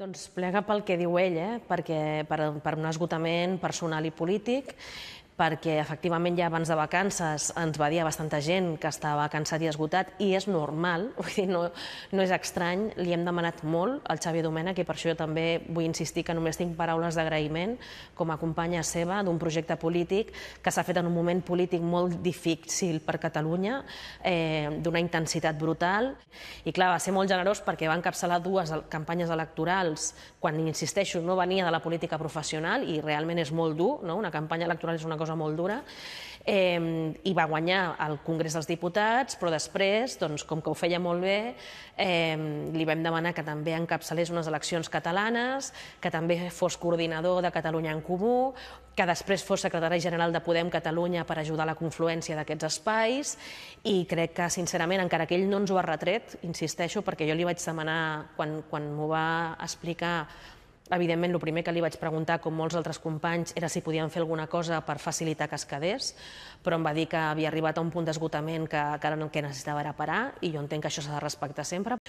Doncs plega pel que diu ell, eh? perquè per, per un esgotament personal i polític perquè efectivament ja abans de vacances ens va dir a bastanta gent que estava cansat i esgotat i és normal, vull dir, no, no és estrany, li hem demanat molt al Xavier Domènech i per això jo també vull insistir que només tinc paraules d'agraïment com a companya seva d'un projecte polític que s'ha fet en un moment polític molt difícil per Catalunya, eh, d'una intensitat brutal i clar, va ser molt generós perquè va encapçalar dues campanyes electorals quan, insisteixo, no venia de la política professional i realment és molt dur, no? una campanya electoral és una cosa cosa molt dura, eh, i va guanyar al Congrés dels Diputats, però després, doncs, com que ho feia molt bé, eh, li vam demanar que també encapçalés unes eleccions catalanes, que també fos coordinador de Catalunya en Comú, que després fos secretari general de Podem Catalunya per ajudar a la confluència d'aquests espais, i crec que, sincerament, encara que ell no ens ho ha retret, insisteixo, perquè jo li vaig demanar, quan, quan m'ho va explicar, Evidentment, el primer que li vaig preguntar, com molts altres companys, era si podien fer alguna cosa per facilitar que es quedés, però em va dir que havia arribat a un punt d'esgotament que, que el que necessitava era parar, i jo entenc que això s'ha de respectar sempre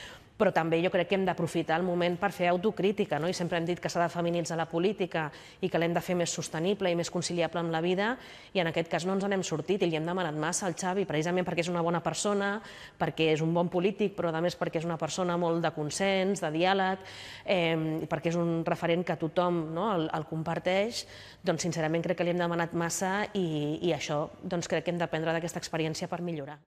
però també jo crec que hem d'aprofitar el moment per fer autocrítica, no? i sempre hem dit que s'ha de feminitzar la política i que l'hem de fer més sostenible i més conciliable amb la vida, i en aquest cas no ens n'hem sortit i li hem demanat massa al Xavi, precisament perquè és una bona persona, perquè és un bon polític, però a més perquè és una persona molt de consens, de diàleg, eh, perquè és un referent que tothom no, el, el comparteix, doncs sincerament crec que li hem demanat massa i, i això doncs, crec que hem d'aprendre d'aquesta experiència per millorar.